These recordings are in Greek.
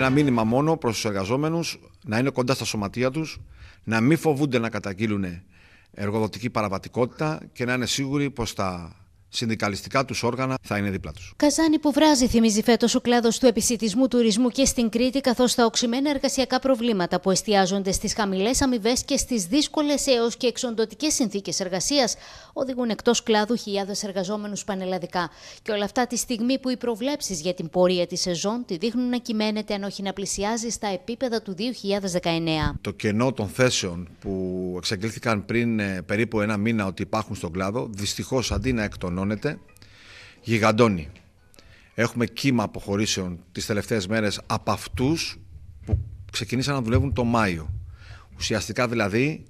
Ένα μήνυμα μόνο προς τους εργαζόμενους να είναι κοντά στα σωματεία τους, να μην φοβούνται να καταγγείλουν εργοδοτική παραβατικότητα και να είναι σίγουροι πως τα συνδικαλιστικά τους όργανα θα είναι δίπλα τους. Καζάνη που βράζει, θυμίζει φέτος ο κλάδος του επισητισμού, τουρισμού και στην Κρήτη, καθώς τα οξυμένα εργασιακά προβλήματα που εστιάζονται στις χαμηλές αμοιβές και στις δύσκολες έως και εξοντοτικές συνθήκες εργασίας οδηγούν εκτός κλάδου χιλιάδες εργαζόμενους πανελλαδικά. Και όλα αυτά τη στιγμή που οι προβλέψεις για την πορεία της σεζόν τη δείχνουν να κυμαίνεται, αν όχι να πλησιάζει στα επίπεδα του 2019. Το κενό των θέσεων που εξαγγελθήκαν πριν ε, περίπου ένα μήνα ότι υπάρχουν στον κλάδο, δυστυχώς αντί να εκτονώνει, οργανώνεται, γιγαντώνει. Έχουμε κύμα αποχωρήσεων τις τελευταίες μέρες από αυτούς που ξεκινήσαν να δουλεύουν το Μάιο. Ουσιαστικά δηλαδή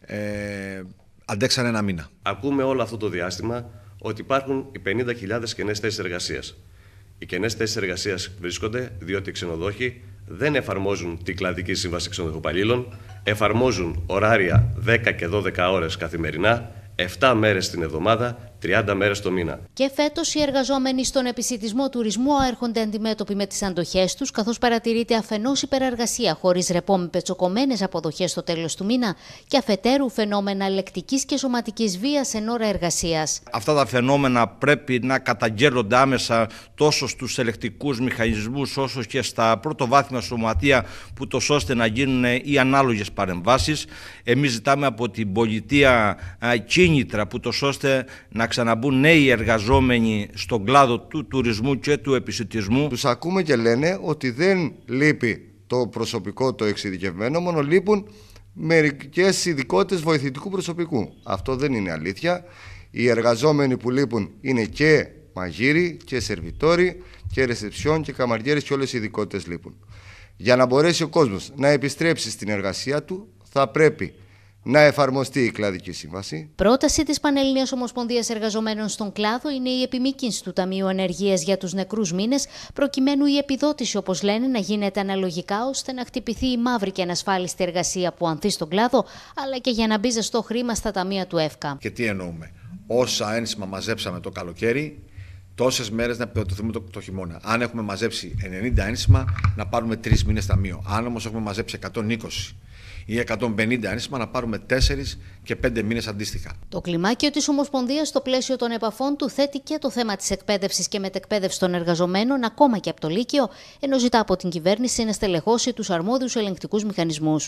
ε, αντέξανε ένα μήνα. Ακούμε όλο αυτό το διάστημα ότι υπάρχουν οι 50.000 κενές θέσεις εργασίας. Οι κενές θέσεις εργασίας βρίσκονται διότι οι ξενοδόχοι δεν εφαρμόζουν την κλαδική σύμβαση ξενοδοχοπαλλήλων, εφαρμόζουν ωράρια 10 και 12 ώρες καθημερινά, 7 μέρες την εβδομάδα 30 μέρες το μήνα. Και φέτος οι εργαζόμενοι στον επισητισμό τουρισμού έρχονται αντιμέτωποι με τις αντοχές τους, καθώς παρατηρείται αφενός υπεραργασία... χωρίς ρεπό με πετσοκομμένες αποδοχές στο τέλος του μήνα και αφετέρου φαινόμενα λεκτικής και σωματικής βίας εν ώρα εργασίας. Αυτά τα φαινόμενα πρέπει να καταγγέλλονται άμεσα τόσο στους ελεκτικούς μηχανισμούς όσο και στα πρωτοβάθμια σωματεία, ούτω ώστε να γίνουν οι ανάλογες παρεμβάσεις. Εμείς ζητάμε από την πολιτεία κίνητρα, ούτω ώστε να ξαναμπούν νέοι εργαζόμενοι στον κλάδο του τουρισμού και του επισητισμού. Τους ακούμε και λένε ότι δεν λείπει το προσωπικό το εξειδικευμένο, μόνο λείπουν μερικές ειδικότητες βοηθητικού προσωπικού. Αυτό δεν είναι αλήθεια. Οι εργαζόμενοι που λείπουν είναι και μαγείροι και σερβιτόροι και ρεσεψιόν και καμαριέρες και όλες οι ειδικότητες λείπουν. Για να μπορέσει ο κόσμος να επιστρέψει στην εργασία του θα πρέπει να εφαρμοστεί η κλαδική σύμβαση. Πρόταση της Πανελληνίας Ομοσπονδίας Εργαζομένων στον κλάδο είναι η επιμήκυνση του Ταμείου Ανεργίας για τους νεκρούς μήνες, προκειμένου η επιδότηση, όπως λένε, να γίνεται αναλογικά ώστε να χτυπηθεί η μαύρη και ανασφάλιστη εργασία που ανθεί στον κλάδο, αλλά και για να μπει ζεστό χρήμα στα ταμεία του ΕΦΚΑ. Και τι εννοούμε, όσα ένσημα μαζέψαμε το καλοκαίρι, τόσες μέρες να επιδοτηθούμε το, το χειμώνα. Αν έχουμε μαζέψει 90 ένσημα, να πάρουμε τρεις μήνες ταμείο. Αν όμως έχουμε μαζέψει 120 ή 150 ανίσχυμα να πάρουμε 4 και 5 μήνες αντίστοιχα. Το κλιμάκιο της Ομοσπονδίας στο πλαίσιο των επαφών του θέτει και το θέμα της εκπαίδευσης και μετεκπαίδευσης των εργαζομένων, ακόμα και από το Λύκειο, ενώ ζητά από την κυβέρνηση να στελεχώσει τους αρμόδιους ελεγκτικούς μηχανισμούς.